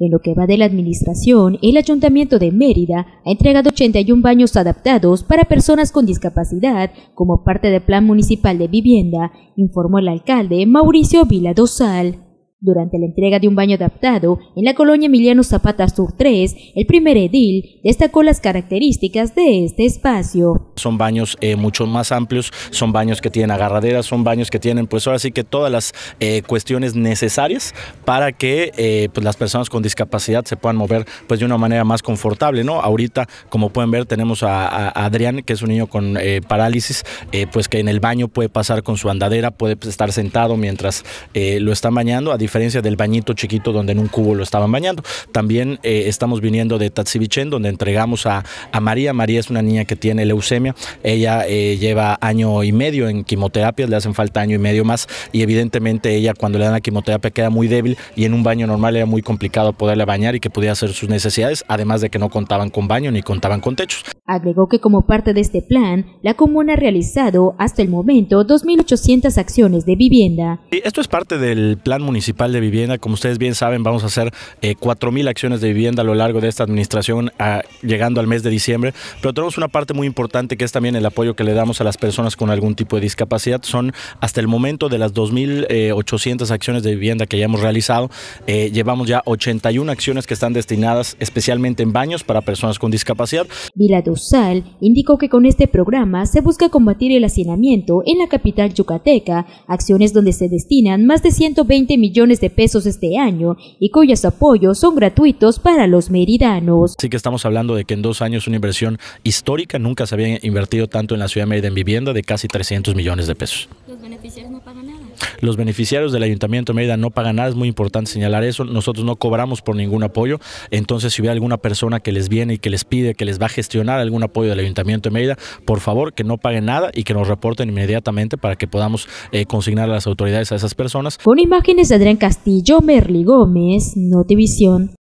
En lo que va de la administración, el Ayuntamiento de Mérida ha entregado 81 baños adaptados para personas con discapacidad como parte del Plan Municipal de Vivienda, informó el alcalde Mauricio Vila Dosal. Durante la entrega de un baño adaptado en la colonia Emiliano Zapata Sur 3, el primer edil destacó las características de este espacio. Son baños eh, mucho más amplios, son baños que tienen agarraderas, son baños que tienen pues ahora sí que todas las eh, cuestiones necesarias para que eh, pues, las personas con discapacidad se puedan mover pues de una manera más confortable, ¿no? Ahorita, como pueden ver, tenemos a, Adrián, que es un niño con parálisis, pues que en el baño puede pasar con su andadera, puede pues, estar sentado mientras lo están bañando, a diferencia del bañito chiquito donde en un cubo lo estaban bañando. También estamos viniendo de Tatsivichen, donde entregamos a María. María es una niña que tiene leucemia ella eh, lleva año y medio en quimioterapia, le hacen falta año y medio más y evidentemente ella cuando le dan la quimioterapia queda muy débil y en un baño normal era muy complicado poderle bañar y que pudiera hacer sus necesidades, además de que no contaban con baño ni contaban con techos. Agregó que como parte de este plan, la comuna ha realizado hasta el momento 2.800 acciones de vivienda. esto es parte del plan municipal de vivienda, como ustedes bien saben, vamos a hacer 4.000 eh, acciones de vivienda a lo largo de esta administración, ah, llegando al mes de diciembre, pero tenemos una parte muy importante que es también el apoyo que le damos a las personas con algún tipo de discapacidad. Son hasta el momento de las 2.800 eh, acciones de vivienda que ya hemos realizado, eh, llevamos ya 81 acciones que están destinadas especialmente en baños para personas con discapacidad. Vila Dosal indicó que con este programa se busca combatir el hacinamiento en la capital yucateca, acciones donde se destinan más de 120 millones de pesos este año y cuyos apoyos son gratuitos para los meridanos. Así que estamos hablando de que en dos años una inversión histórica, nunca se había invertido tanto en la Ciudad de Mérida en vivienda de casi 300 millones de pesos. ¿Los beneficiarios no pagan nada? Los beneficiarios del Ayuntamiento de Mérida no pagan nada, es muy importante señalar eso, nosotros no cobramos por ningún apoyo, entonces si hubiera alguna persona que les viene y que les pide que les va a gestionar algún apoyo del Ayuntamiento de Mérida, por favor que no paguen nada y que nos reporten inmediatamente para que podamos eh, consignar a las autoridades a esas personas. Con imágenes de Adrián Castillo, Merly Gómez, Notivisión.